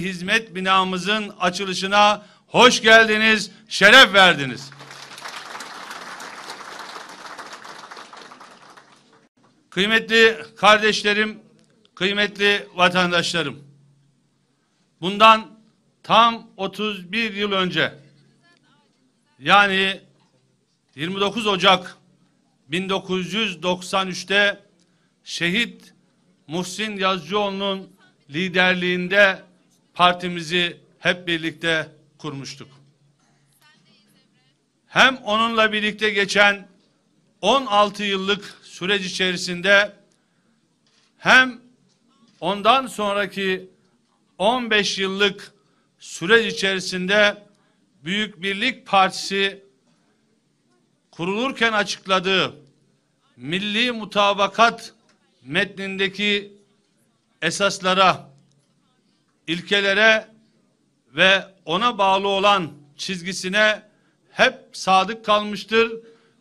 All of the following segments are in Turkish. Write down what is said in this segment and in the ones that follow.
Hizmet binamızın açılışına hoş geldiniz, şeref verdiniz. Kıymetli kardeşlerim, kıymetli vatandaşlarım. Bundan tam 31 yıl önce yani 29 Ocak 1993'te şehit Muhsin Yazıcıoğlu'nun liderliğinde partimizi hep birlikte kurmuştuk. Hem onunla birlikte geçen 16 yıllık süreç içerisinde hem ondan sonraki 15 yıllık süreç içerisinde Büyük Birlik Partisi kurulurken açıkladığı milli mutabakat metnindeki esaslara ilkelere ve ona bağlı olan çizgisine hep sadık kalmıştır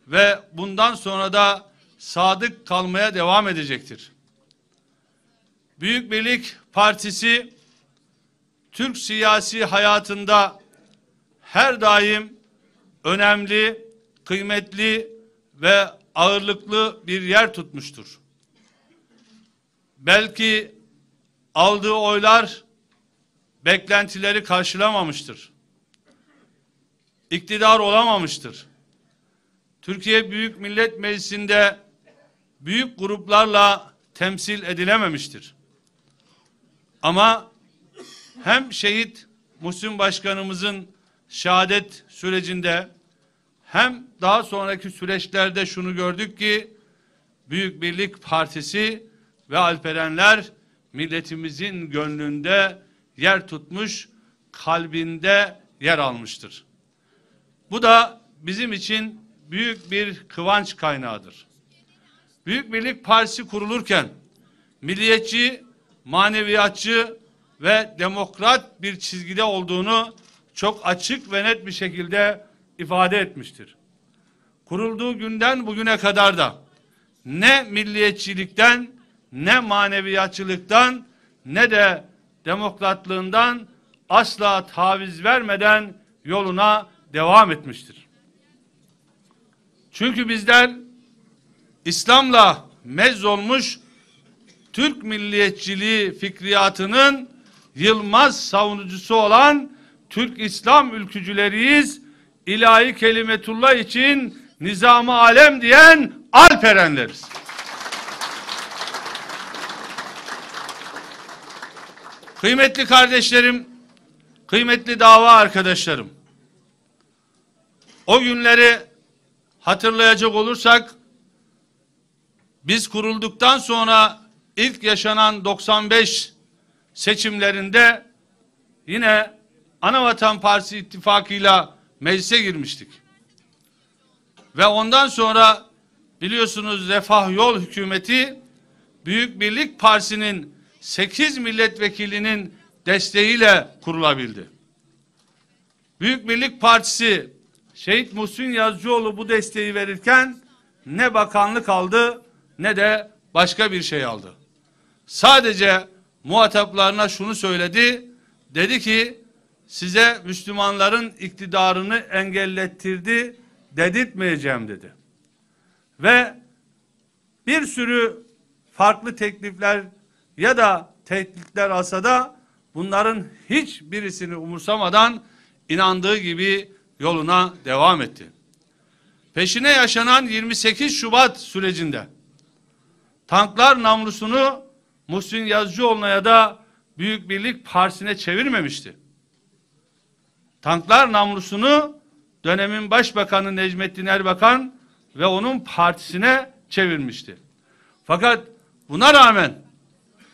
ve bundan sonra da sadık kalmaya devam edecektir. Büyük Birlik Partisi Türk siyasi hayatında her daim önemli, kıymetli ve ağırlıklı bir yer tutmuştur. Belki aldığı oylar beklentileri karşılamamıştır. İktidar olamamıştır. Türkiye Büyük Millet Meclisi'nde büyük gruplarla temsil edilememiştir. Ama hem şehit Muhsin Başkanımızın şehadet sürecinde hem daha sonraki süreçlerde şunu gördük ki Büyük Birlik Partisi ve Alperenler milletimizin gönlünde yer tutmuş, kalbinde yer almıştır. Bu da bizim için büyük bir kıvanç kaynağıdır. Büyük Birlik Partisi kurulurken milliyetçi, maneviyatçı ve demokrat bir çizgide olduğunu çok açık ve net bir şekilde ifade etmiştir. Kurulduğu günden bugüne kadar da ne milliyetçilikten ne maneviyatçılıktan ne de demokratlığından asla taviz vermeden yoluna devam etmiştir. Çünkü bizler İslam'la mez olmuş Türk milliyetçiliği fikriyatının yılmaz savunucusu olan Türk İslam ülkücüleriyiz. İlahi kelimetullah için nizamı alem diyen alperenleriz. Kıymetli kardeşlerim, kıymetli dava arkadaşlarım. O günleri hatırlayacak olursak biz kurulduktan sonra ilk yaşanan 95 seçimlerinde yine Anavatan Partisi ittifakıyla meclise girmiştik. Ve ondan sonra biliyorsunuz Refah Yol hükümeti Büyük Birlik Partisi'nin 8 milletvekilinin desteğiyle kurulabildi. Büyük Birlik Partisi Şehit Muhsin Yazıcıoğlu bu desteği verirken ne bakanlık aldı ne de başka bir şey aldı. Sadece muhataplarına şunu söyledi. Dedi ki size Müslümanların iktidarını engellettirdi dedirtmeyeceğim dedi. Ve bir sürü farklı teklifler ya da tehditler asada bunların hiçbirisini umursamadan inandığı gibi yoluna devam etti. Peşine yaşanan 28 Şubat sürecinde tanklar namlusunu Muhsin Yazıcıoğlu'na ya da Büyük Birlik Partisi'ne çevirmemişti. Tanklar namlusunu dönemin başbakanı Necmettin Erbakan ve onun partisine çevirmişti. Fakat buna rağmen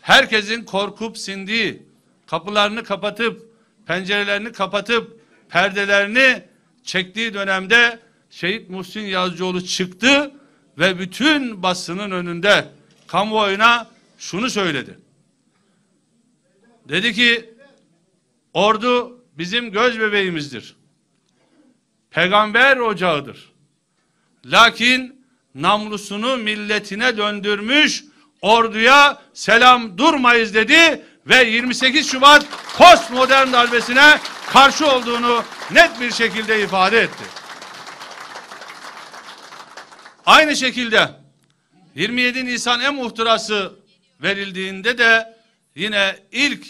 herkesin korkup sindiği, kapılarını kapatıp, pencerelerini kapatıp, perdelerini çektiği dönemde Şehit Muhsin Yazıcıoğlu çıktı ve bütün basının önünde kamuoyuna şunu söyledi. Dedi ki ordu bizim göz bebeğimizdir. Peygamber ocağıdır. Lakin namlusunu milletine döndürmüş orduya selam durmayız dedi ve 28 Şubat postmodern darbesine karşı olduğunu net bir şekilde ifade etti. Aynı şekilde 27 Nisan en muhtırası verildiğinde de yine ilk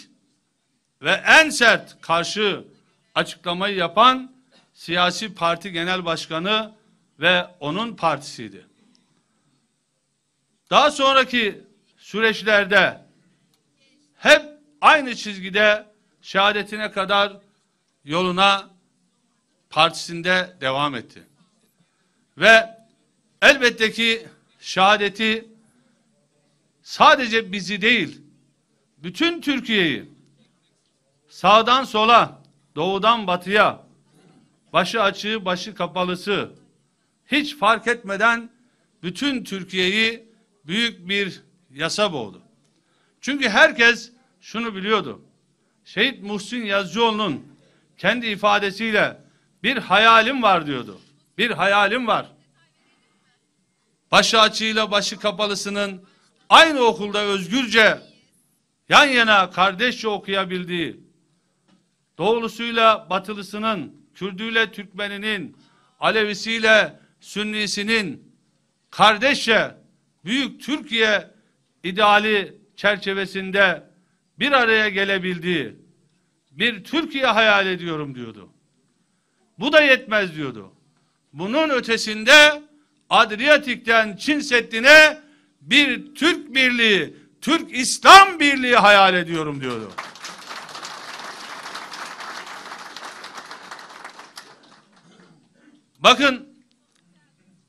ve en sert karşı açıklamayı yapan siyasi parti genel başkanı ve onun partisiydi. Daha sonraki süreçlerde hep aynı çizgide şehadetine kadar yoluna partisinde devam etti. Ve elbette ki şehadeti sadece bizi değil, bütün Türkiye'yi sağdan sola, doğudan batıya, başı açığı, başı kapalısı hiç fark etmeden bütün Türkiye'yi büyük bir yasa boğdu. Çünkü herkes şunu biliyordu. Şehit Muhsin Yazıcıoğlu'nun kendi ifadesiyle bir hayalim var diyordu. Bir hayalim var. Başı açığıyla başı kapalısının aynı okulda özgürce yan yana kardeşçe okuyabildiği, doğulusuyla batılısının, Kürdüyle Türkmeninin, Alevisiyle Sünnisinin kardeşçe büyük Türkiye ideali çerçevesinde bir araya gelebildiği bir Türkiye hayal ediyorum diyordu. Bu da yetmez diyordu. Bunun ötesinde Adriyatik'ten Çin Seddi'ne bir Türk birliği, Türk İslam birliği hayal ediyorum diyordu. Bakın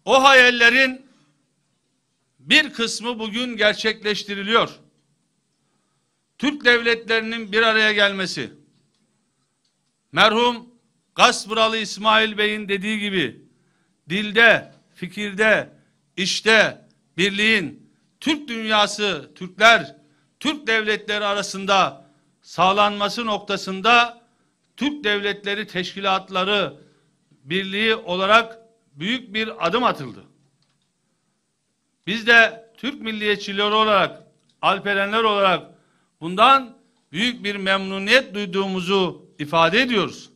o hayallerin bir kısmı bugün gerçekleştiriliyor. Türk devletlerinin bir araya gelmesi, merhum Gasbralı İsmail Bey'in dediği gibi dilde, fikirde, işte birliğin Türk dünyası, Türkler, Türk devletleri arasında sağlanması noktasında Türk devletleri teşkilatları birliği olarak büyük bir adım atıldı. Biz de Türk milliyetçileri olarak, alperenler olarak bundan büyük bir memnuniyet duyduğumuzu ifade ediyoruz.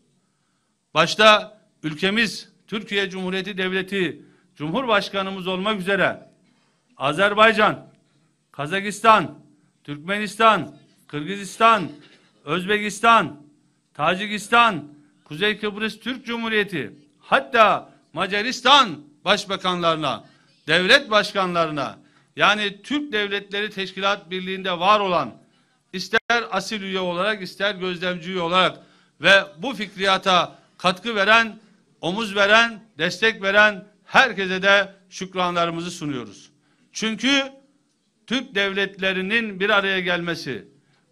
Başta ülkemiz Türkiye Cumhuriyeti Devleti Cumhurbaşkanımız olmak üzere Azerbaycan, Kazakistan, Türkmenistan, Kırgızistan, Özbekistan, Tacikistan, Kuzey Kıbrıs Türk Cumhuriyeti, hatta Macaristan başbakanlarına devlet başkanlarına yani Türk Devletleri Teşkilat Birliği'nde var olan ister asil üye olarak ister gözlemci üye olarak ve bu fikriyata katkı veren, omuz veren, destek veren herkese de şükranlarımızı sunuyoruz. Çünkü Türk devletlerinin bir araya gelmesi,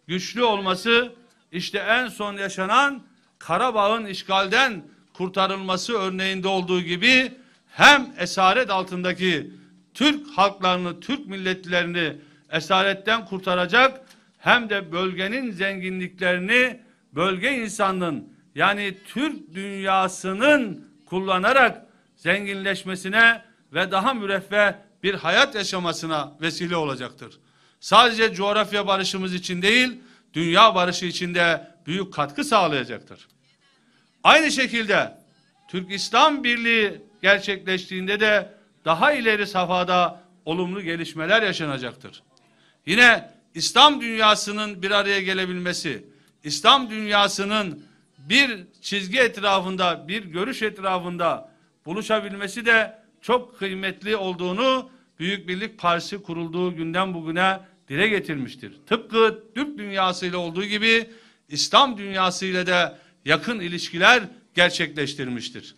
güçlü olması işte en son yaşanan Karabağ'ın işgalden kurtarılması örneğinde olduğu gibi hem esaret altındaki Türk halklarını, Türk milletlerini esaretten kurtaracak hem de bölgenin zenginliklerini bölge insanının yani Türk dünyasının kullanarak zenginleşmesine ve daha müreffeh bir hayat yaşamasına vesile olacaktır. Sadece coğrafya barışımız için değil, dünya barışı için de büyük katkı sağlayacaktır. Aynı şekilde Türk İslam Birliği gerçekleştiğinde de daha ileri safhada olumlu gelişmeler yaşanacaktır. Yine İslam dünyasının bir araya gelebilmesi, İslam dünyasının bir çizgi etrafında, bir görüş etrafında buluşabilmesi de çok kıymetli olduğunu Büyük Birlik Partisi kurulduğu günden bugüne dile getirmiştir. Tıpkı Türk dünyasıyla olduğu gibi İslam dünyasıyla da yakın ilişkiler gerçekleştirmiştir.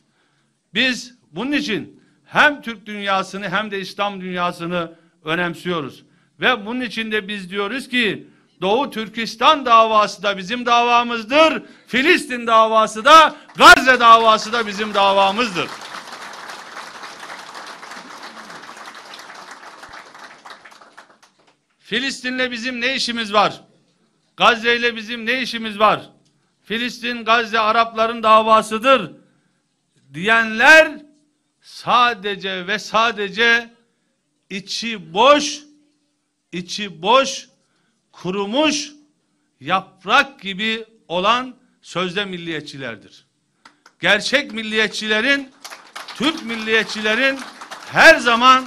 Biz bunun için hem Türk dünyasını hem de İslam dünyasını önemsiyoruz. Ve bunun için de biz diyoruz ki Doğu Türkistan davası da bizim davamızdır. Filistin davası da Gazze davası da bizim davamızdır. Filistin'le bizim ne işimiz var? Gazze ile bizim ne işimiz var? Filistin, Gazze Arapların davasıdır diyenler sadece ve sadece içi boş, içi boş, kurumuş yaprak gibi olan sözde milliyetçilerdir. Gerçek milliyetçilerin, Türk milliyetçilerin her zaman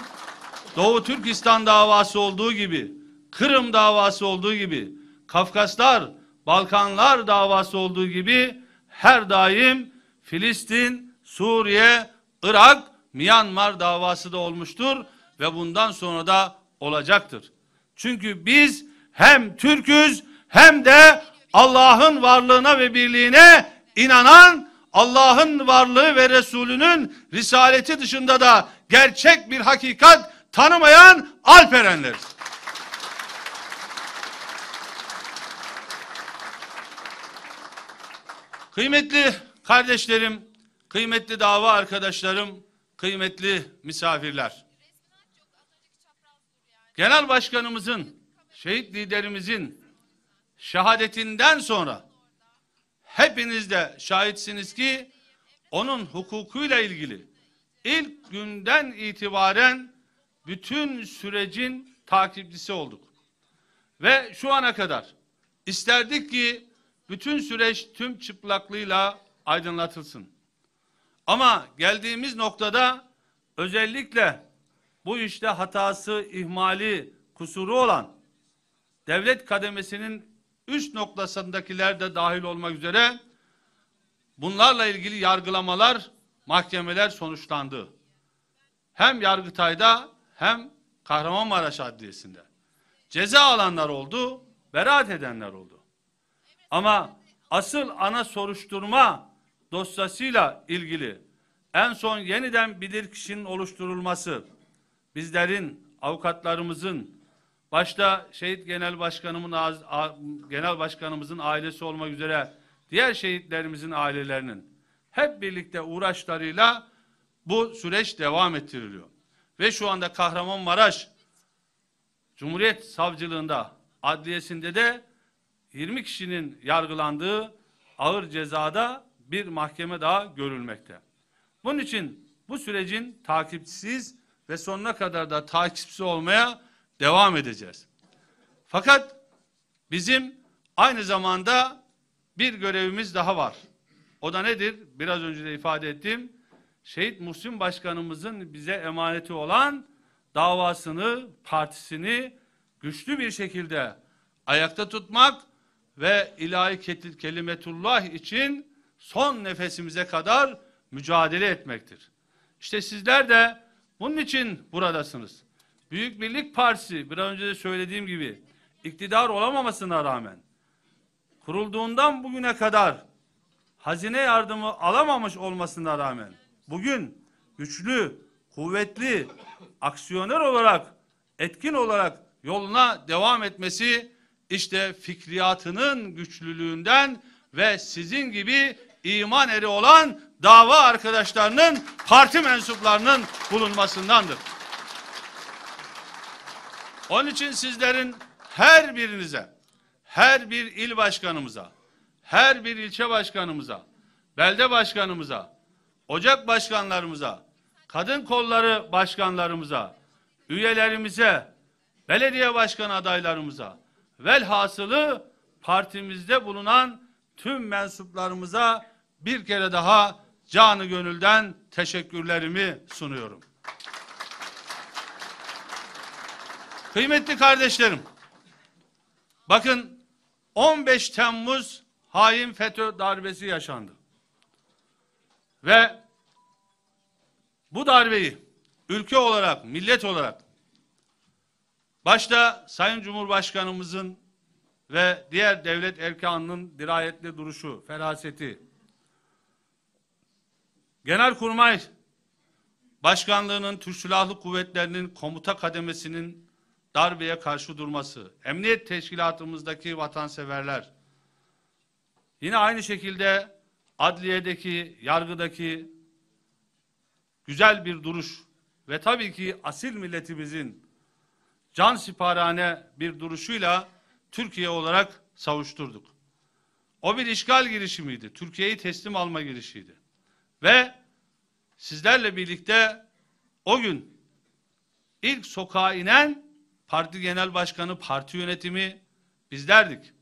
Doğu Türkistan davası olduğu gibi, Kırım davası olduğu gibi, Kafkaslar, Balkanlar davası olduğu gibi her daim Filistin, Suriye, Irak, Myanmar davası da olmuştur ve bundan sonra da olacaktır. Çünkü biz hem Türküz hem de Allah'ın varlığına ve birliğine inanan Allah'ın varlığı ve Resulünün risaleti dışında da gerçek bir hakikat tanımayan Alperenleriz. Kıymetli kardeşlerim, Kıymetli dava arkadaşlarım, kıymetli misafirler. Genel başkanımızın, şehit liderimizin şehadetinden sonra hepiniz de şahitsiniz ki onun hukukuyla ilgili ilk günden itibaren bütün sürecin takipçisi olduk. Ve şu ana kadar isterdik ki bütün süreç tüm çıplaklığıyla aydınlatılsın. Ama geldiğimiz noktada özellikle bu işte hatası, ihmali, kusuru olan devlet kademesinin üst noktasındakiler de dahil olmak üzere bunlarla ilgili yargılamalar, mahkemeler sonuçlandı. Hem Yargıtay'da hem Kahramanmaraş Adliyesi'nde. Ceza alanlar oldu, beraat edenler oldu. Ama asıl ana soruşturma dosyasıyla ilgili en son yeniden kişinin oluşturulması bizlerin, avukatlarımızın başta şehit genel başkanımın genel başkanımızın ailesi olmak üzere diğer şehitlerimizin ailelerinin hep birlikte uğraşlarıyla bu süreç devam ettiriliyor. Ve şu anda Kahramanmaraş Cumhuriyet Savcılığında, adliyesinde de 20 kişinin yargılandığı ağır cezada bir mahkeme daha görülmekte. Bunun için bu sürecin takipsiz ve sonuna kadar da takipsiz olmaya devam edeceğiz. Fakat bizim aynı zamanda bir görevimiz daha var. O da nedir? Biraz önce de ifade ettim. Şehit Muhsin Başkanımızın bize emaneti olan davasını, partisini güçlü bir şekilde ayakta tutmak ve ilahi kelimetullah için son nefesimize kadar mücadele etmektir. İşte sizler de bunun için buradasınız. Büyük Birlik Partisi biraz önce de söylediğim gibi iktidar olamamasına rağmen kurulduğundan bugüne kadar hazine yardımı alamamış olmasına rağmen bugün güçlü, kuvvetli, aksiyoner olarak, etkin olarak yoluna devam etmesi işte fikriyatının güçlülüğünden ve sizin gibi iman eri olan dava arkadaşlarının parti mensuplarının bulunmasındandır. Onun için sizlerin her birinize, her bir il başkanımıza, her bir ilçe başkanımıza, belde başkanımıza, ocak başkanlarımıza, kadın kolları başkanlarımıza, üyelerimize, belediye başkan adaylarımıza, velhasılı partimizde bulunan tüm mensuplarımıza bir kere daha canı gönülden teşekkürlerimi sunuyorum. Kıymetli kardeşlerim, bakın 15 Temmuz hain FETÖ darbesi yaşandı. Ve bu darbeyi ülke olarak, millet olarak başta Sayın Cumhurbaşkanımızın ve diğer devlet erkanının dirayetli duruşu, feraseti, Genelkurmay Başkanlığı'nın Türk Silahlı Kuvvetleri'nin komuta kademesinin darbeye karşı durması, emniyet teşkilatımızdaki vatanseverler, yine aynı şekilde adliyedeki, yargıdaki güzel bir duruş ve tabii ki asil milletimizin can siparane bir duruşuyla Türkiye olarak savuşturduk. O bir işgal girişimiydi. Türkiye'yi teslim alma girişiydi. Ve sizlerle birlikte o gün ilk sokağa inen parti genel başkanı, parti yönetimi bizlerdik.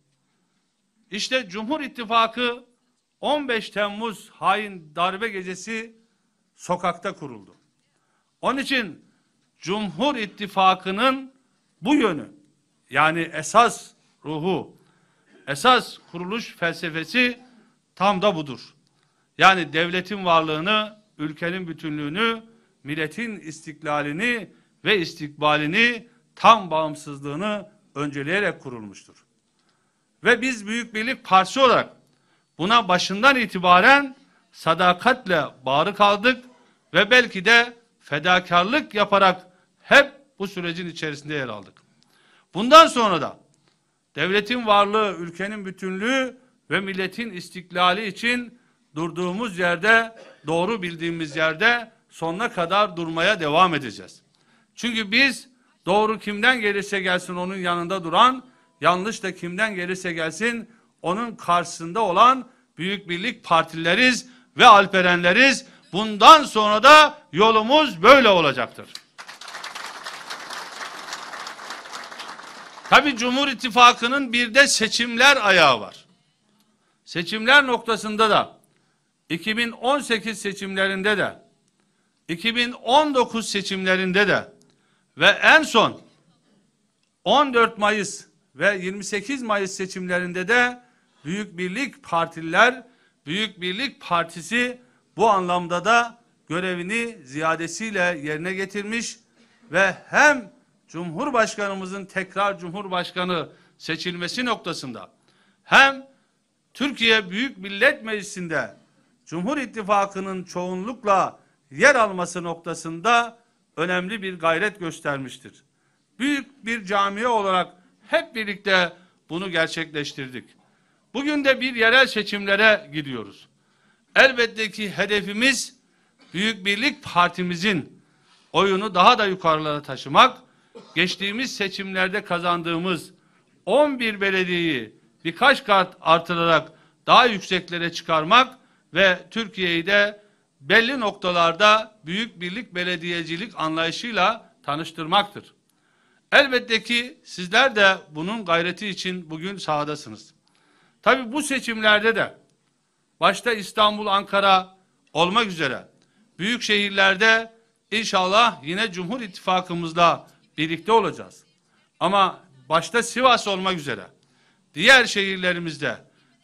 İşte Cumhur İttifakı 15 Temmuz hain darbe gecesi sokakta kuruldu. Onun için Cumhur İttifakı'nın bu yönü yani esas ruhu, esas kuruluş felsefesi tam da budur. Yani devletin varlığını, ülkenin bütünlüğünü, milletin istiklalini ve istikbalini, tam bağımsızlığını önceleyerek kurulmuştur. Ve biz Büyük Birlik Partisi olarak buna başından itibaren sadakatle bağrı kaldık ve belki de fedakarlık yaparak hep bu sürecin içerisinde yer aldık. Bundan sonra da devletin varlığı, ülkenin bütünlüğü ve milletin istiklali için durduğumuz yerde, doğru bildiğimiz yerde sonuna kadar durmaya devam edeceğiz. Çünkü biz doğru kimden gelirse gelsin onun yanında duran, yanlış da kimden gelirse gelsin onun karşısında olan Büyük Birlik Partileriz ve Alperenleriz. Bundan sonra da yolumuz böyle olacaktır. Tabi Cumhur İttifakı'nın bir de seçimler ayağı var. Seçimler noktasında da 2018 seçimlerinde de 2019 seçimlerinde de ve en son 14 Mayıs ve 28 Mayıs seçimlerinde de Büyük Birlik Partililer, Büyük Birlik Partisi bu anlamda da görevini ziyadesiyle yerine getirmiş ve hem Cumhurbaşkanımızın tekrar Cumhurbaşkanı seçilmesi noktasında hem Türkiye Büyük Millet Meclisi'nde Cumhur İttifakı'nın çoğunlukla yer alması noktasında önemli bir gayret göstermiştir. Büyük bir camiye olarak hep birlikte bunu gerçekleştirdik. Bugün de bir yerel seçimlere gidiyoruz. Elbette ki hedefimiz Büyük Birlik Partimizin oyunu daha da yukarılara taşımak, geçtiğimiz seçimlerde kazandığımız 11 belediyeyi birkaç kat artırarak daha yükseklere çıkarmak ve Türkiye'yi de belli noktalarda büyük birlik belediyecilik anlayışıyla tanıştırmaktır. Elbette ki sizler de bunun gayreti için bugün sahadasınız. Tabii bu seçimlerde de başta İstanbul, Ankara olmak üzere büyük şehirlerde inşallah yine Cumhur İttifakımızla birlikte olacağız. Ama başta Sivas olmak üzere diğer şehirlerimizde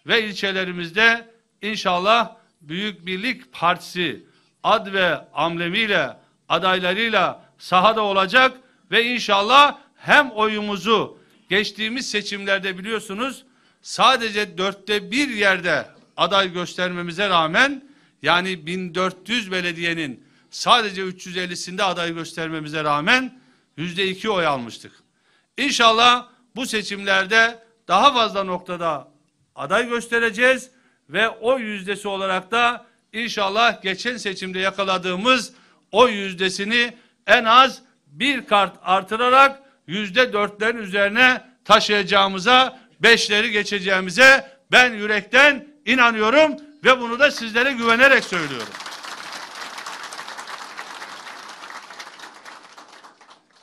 ve ilçelerimizde inşallah Büyük Birlik Partisi ad ve amlemiyle, adaylarıyla sahada olacak ve inşallah hem oyumuzu geçtiğimiz seçimlerde biliyorsunuz sadece dörtte bir yerde aday göstermemize rağmen yani 1400 belediyenin sadece 350'sinde aday göstermemize rağmen yüzde iki oy almıştık. İnşallah bu seçimlerde daha fazla noktada aday göstereceğiz ve o yüzdesi olarak da inşallah geçen seçimde yakaladığımız o yüzdesini en az bir kart artırarak yüzde dörtlerin üzerine taşıyacağımıza, beşleri geçeceğimize ben yürekten inanıyorum ve bunu da sizlere güvenerek söylüyorum.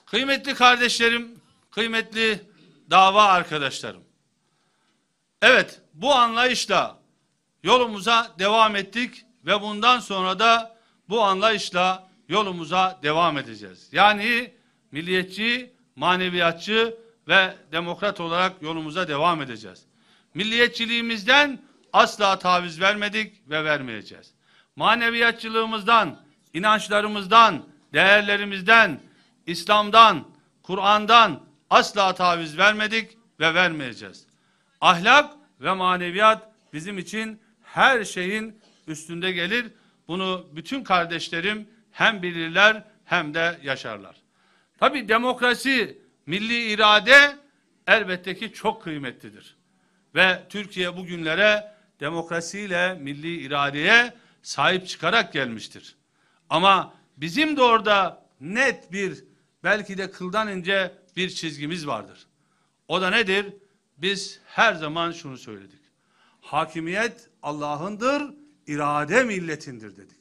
Kıymetli kardeşlerim, kıymetli dava arkadaşlarım. Evet, bu anlayışla yolumuza devam ettik ve bundan sonra da bu anlayışla yolumuza devam edeceğiz. Yani milliyetçi, maneviyatçı ve demokrat olarak yolumuza devam edeceğiz. Milliyetçiliğimizden asla taviz vermedik ve vermeyeceğiz. Maneviyatçılığımızdan, inançlarımızdan, değerlerimizden, İslam'dan, Kur'an'dan asla taviz vermedik ve vermeyeceğiz. Ahlak ve maneviyat bizim için her şeyin üstünde gelir. Bunu bütün kardeşlerim hem bilirler hem de yaşarlar. Tabi demokrasi, milli irade elbette ki çok kıymetlidir. Ve Türkiye bugünlere demokrasiyle, milli iradeye sahip çıkarak gelmiştir. Ama bizim de orada net bir, belki de kıldan ince bir çizgimiz vardır. O da nedir? Biz her zaman şunu söyledik. Hakimiyet Allah'ındır, irade milletindir dedik.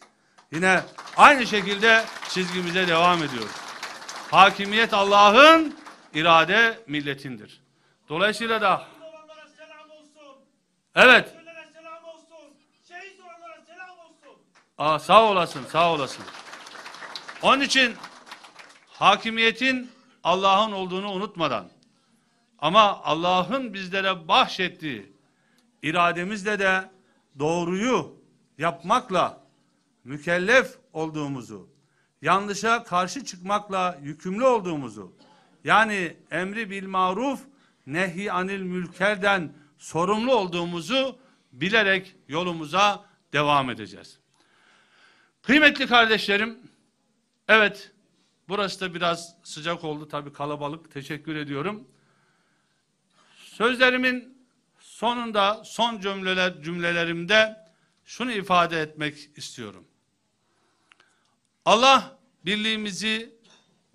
Yine aynı şekilde çizgimize devam ediyoruz. Hakimiyet Allah'ın, irade milletindir. Dolayısıyla da Evet. Aa, sağ olasın, sağ olasın. Onun için hakimiyetin Allah'ın olduğunu unutmadan ama Allah'ın bizlere bahşettiği irademizle de doğruyu yapmakla mükellef olduğumuzu, yanlışa karşı çıkmakla yükümlü olduğumuzu, yani emri bil maruf, nehi anil mülkerden sorumlu olduğumuzu bilerek yolumuza devam edeceğiz. Kıymetli kardeşlerim, evet burası da biraz sıcak oldu tabii kalabalık teşekkür ediyorum. Sözlerimin Sonunda son cümleler cümlelerimde şunu ifade etmek istiyorum. Allah birliğimizi,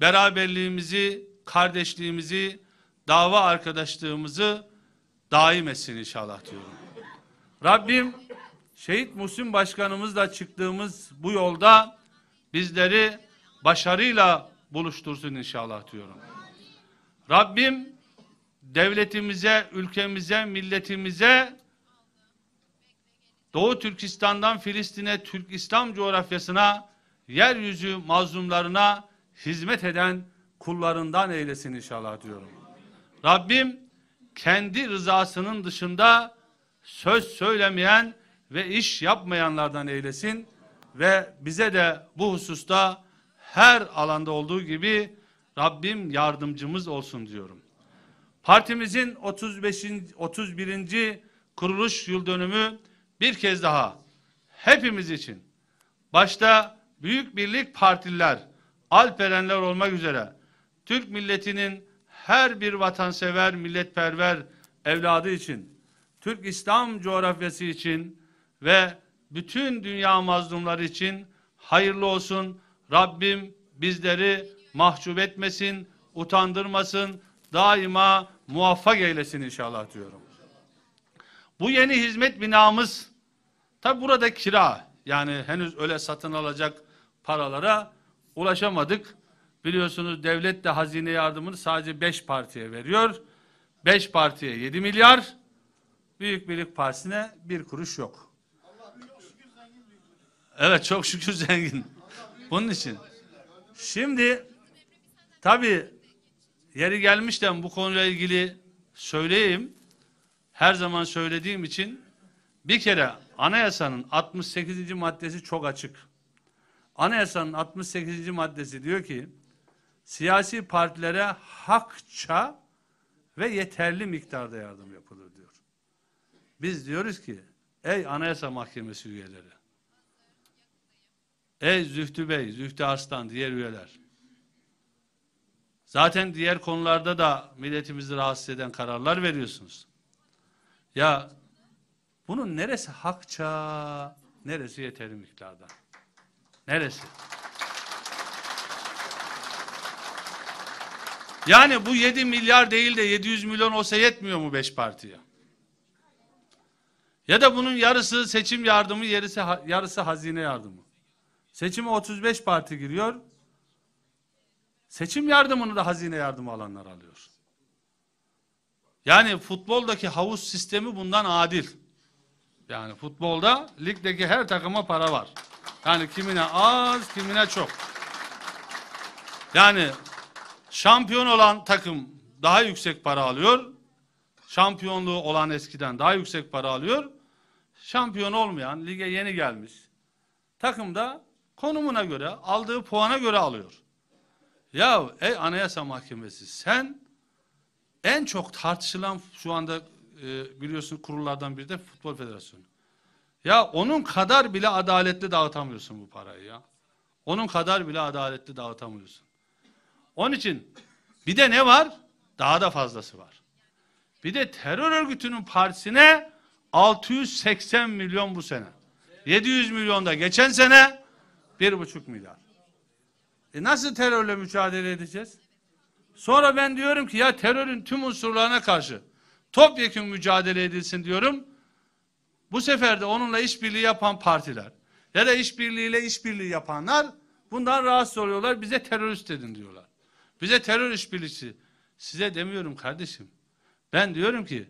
beraberliğimizi, kardeşliğimizi, dava arkadaşlığımızı daim etsin inşallah diyorum. Rabbim şehit Musim Başkanımızla çıktığımız bu yolda bizleri başarıyla buluştursun inşallah diyorum. Rabbim devletimize, ülkemize, milletimize Doğu Türkistan'dan Filistin'e, Türk İslam coğrafyasına, yeryüzü mazlumlarına hizmet eden kullarından eylesin inşallah diyorum. Rabbim kendi rızasının dışında söz söylemeyen ve iş yapmayanlardan eylesin ve bize de bu hususta her alanda olduğu gibi Rabbim yardımcımız olsun diyorum. Partimizin 35. 31. kuruluş yıl dönümü bir kez daha hepimiz için başta Büyük Birlik Partililer, Alperenler olmak üzere Türk milletinin her bir vatansever, milletperver evladı için, Türk İslam coğrafyası için ve bütün dünya mazlumları için hayırlı olsun. Rabbim bizleri mahcup etmesin, utandırmasın. Daima muvaffak eylesin inşallah diyorum. Bu yeni hizmet binamız tabi burada kira yani henüz öyle satın alacak paralara ulaşamadık. Biliyorsunuz devlet de hazine yardımını sadece beş partiye veriyor. Beş partiye yedi milyar, Büyük Birlik Partisi'ne bir kuruş yok. Evet çok şükür zengin. Bunun için. Şimdi tabii yeri gelmişken bu konuyla ilgili söyleyeyim. Her zaman söylediğim için bir kere anayasanın 68. maddesi çok açık. Anayasanın 68. maddesi diyor ki siyasi partilere hakça ve yeterli miktarda yardım yapılır diyor. Biz diyoruz ki ey anayasa mahkemesi üyeleri ey Zühtü Bey, Zühtü Arslan diğer üyeler Zaten diğer konularda da milletimizi rahatsız eden kararlar veriyorsunuz. Ya bunun neresi hakça, neresi yeterli miktarda? Neresi? Yani bu 7 milyar değil de 700 milyon olsa yetmiyor mu 5 partiye? Ya da bunun yarısı seçim yardımı, yarısı, yarısı hazine yardımı. Seçime 35 parti giriyor. Seçim yardımını da hazine yardımı alanlar alıyor. Yani futboldaki havuz sistemi bundan adil. Yani futbolda ligdeki her takıma para var. Yani kimine az, kimine çok. Yani şampiyon olan takım daha yüksek para alıyor. Şampiyonluğu olan eskiden daha yüksek para alıyor. Şampiyon olmayan, lige yeni gelmiş takım da konumuna göre, aldığı puana göre alıyor. Ya ey anayasa mahkemesi sen en çok tartışılan şu anda e, biliyorsun kurullardan biri de Futbol Federasyonu. Ya onun kadar bile adaletli dağıtamıyorsun bu parayı ya. Onun kadar bile adaletli dağıtamıyorsun. Onun için bir de ne var? Daha da fazlası var. Bir de terör örgütünün partisine 680 milyon bu sene. 700 milyon da geçen sene 1,5 milyar. E nasıl terörle mücadele edeceğiz? Sonra ben diyorum ki ya terörün tüm unsurlarına karşı topyekun mücadele edilsin diyorum. Bu sefer de onunla işbirliği yapan partiler ya da işbirliğiyle işbirliği yapanlar bundan rahatsız oluyorlar. Bize terörist dedin diyorlar. Bize terör işbirlikçi. Size demiyorum kardeşim. Ben diyorum ki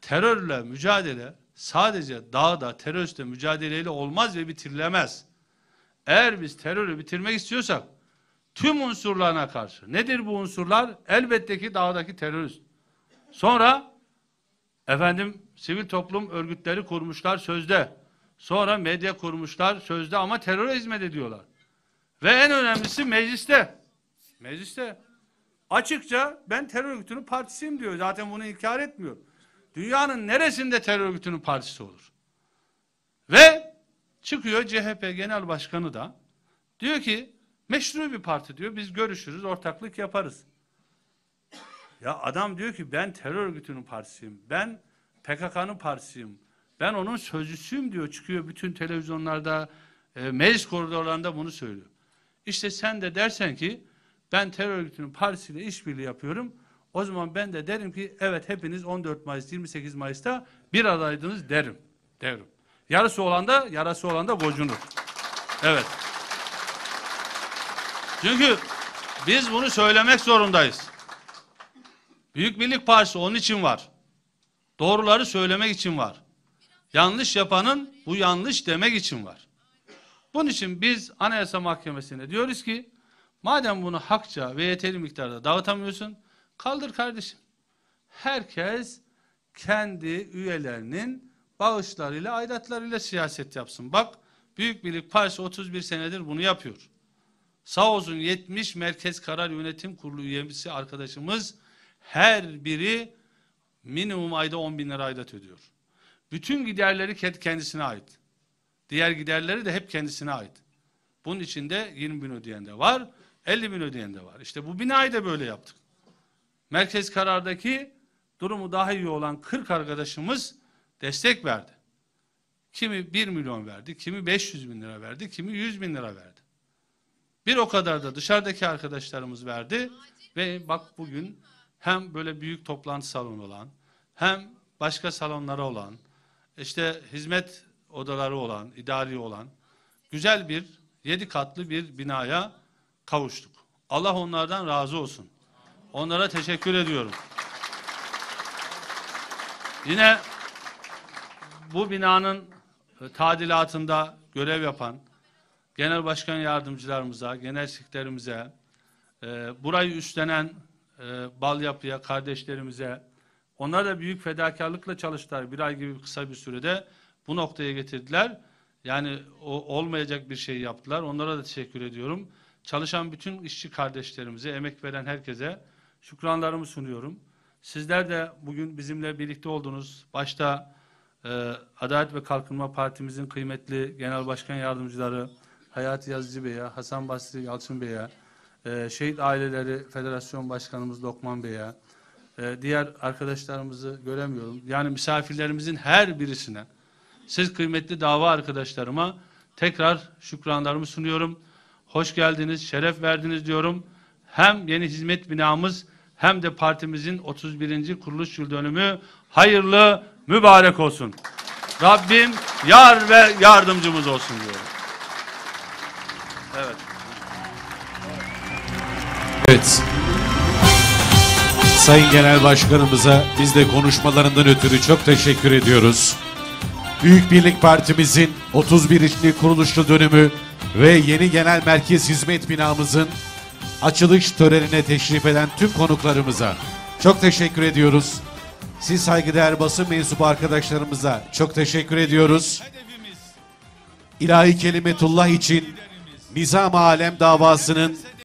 terörle mücadele sadece dağda teröristle mücadeleyle olmaz ve bitirilemez. Eğer biz terörü bitirmek istiyorsak tüm unsurlarına karşı. Nedir bu unsurlar? Elbette ki dağdaki terörist. Sonra efendim sivil toplum örgütleri kurmuşlar sözde. Sonra medya kurmuşlar sözde ama teröre hizmet ediyorlar. Ve en önemlisi mecliste. Mecliste. Açıkça ben terör örgütünün partisiyim diyor. Zaten bunu inkar etmiyor. Dünyanın neresinde terör örgütünün partisi olur? Ve Çıkıyor CHP Genel Başkanı da diyor ki meşru bir parti diyor biz görüşürüz ortaklık yaparız. Ya adam diyor ki ben terör örgütünün partisiyim. Ben PKK'nın partisiyim. Ben onun sözcüsüyüm diyor. Çıkıyor bütün televizyonlarda, e, meclis koridorlarında bunu söylüyor. İşte sen de dersen ki ben terör örgütünün partisiyle işbirliği yapıyorum. O zaman ben de derim ki evet hepiniz 14 Mayıs 28 Mayıs'ta bir adaydınız derim. Derim. Yarısı olan da yarası olan da gocunur. Evet. Çünkü biz bunu söylemek zorundayız. Büyük Birlik Partisi onun için var. Doğruları söylemek için var. Yanlış yapanın bu yanlış demek için var. Bunun için biz Anayasa Mahkemesi'ne diyoruz ki madem bunu hakça ve yeterli miktarda dağıtamıyorsun kaldır kardeşim. Herkes kendi üyelerinin bağışlarıyla, aidatlarıyla siyaset yapsın. Bak Büyük Birlik Partisi 31 senedir bunu yapıyor. Sağ 70 Merkez Karar Yönetim Kurulu üyesi arkadaşımız her biri minimum ayda 10 bin lira aidat ödüyor. Bütün giderleri kendisine ait. Diğer giderleri de hep kendisine ait. Bunun içinde 20 bin ödeyen de var, 50 bin ödeyen de var. İşte bu binayı da böyle yaptık. Merkez karardaki durumu daha iyi olan 40 arkadaşımız destek verdi. Kimi 1 milyon verdi, kimi 500 bin lira verdi, kimi 100 bin lira verdi. Bir o kadar da dışarıdaki arkadaşlarımız verdi ve bak bugün hem böyle büyük toplantı salonu olan, hem başka salonları olan, işte hizmet odaları olan, idari olan güzel bir yedi katlı bir binaya kavuştuk. Allah onlardan razı olsun. Onlara teşekkür ediyorum. Yine bu binanın e, tadilatında görev yapan genel başkan yardımcılarımıza, genel sekreterimize, e, burayı üstlenen e, bal yapıya, kardeşlerimize, onlar da büyük fedakarlıkla çalıştılar. Bir ay gibi kısa bir sürede bu noktaya getirdiler. Yani o, olmayacak bir şey yaptılar. Onlara da teşekkür ediyorum. Çalışan bütün işçi kardeşlerimize, emek veren herkese şükranlarımı sunuyorum. Sizler de bugün bizimle birlikte oldunuz. Başta ee, Adalet ve Kalkınma Partimizin kıymetli Genel Başkan Yardımcıları Hayati Yazıcı Bey'e, Hasan Basri Yalçın Bey'e, e, Şehit Aileleri Federasyon Başkanımız Lokman Bey'e, e, diğer arkadaşlarımızı göremiyorum. Yani misafirlerimizin her birisine, siz kıymetli dava arkadaşlarıma tekrar şükranlarımı sunuyorum. Hoş geldiniz, şeref verdiniz diyorum. Hem yeni hizmet binamız hem de partimizin 31. kuruluş yıl dönümü hayırlı, mübarek olsun. Rabbim yar ve yardımcımız olsun diyorum. Evet. Evet. Sayın Genel Başkanımıza biz de konuşmalarından ötürü çok teşekkür ediyoruz. Büyük Birlik Partimizin 31. kuruluşlu dönümü ve yeni genel merkez hizmet binamızın açılış törenine teşrif eden tüm konuklarımıza çok teşekkür ediyoruz. Siz saygıdeğer basın mensubu arkadaşlarımıza çok teşekkür ediyoruz. İlahi Kelimetullah için Nizam Alem davasının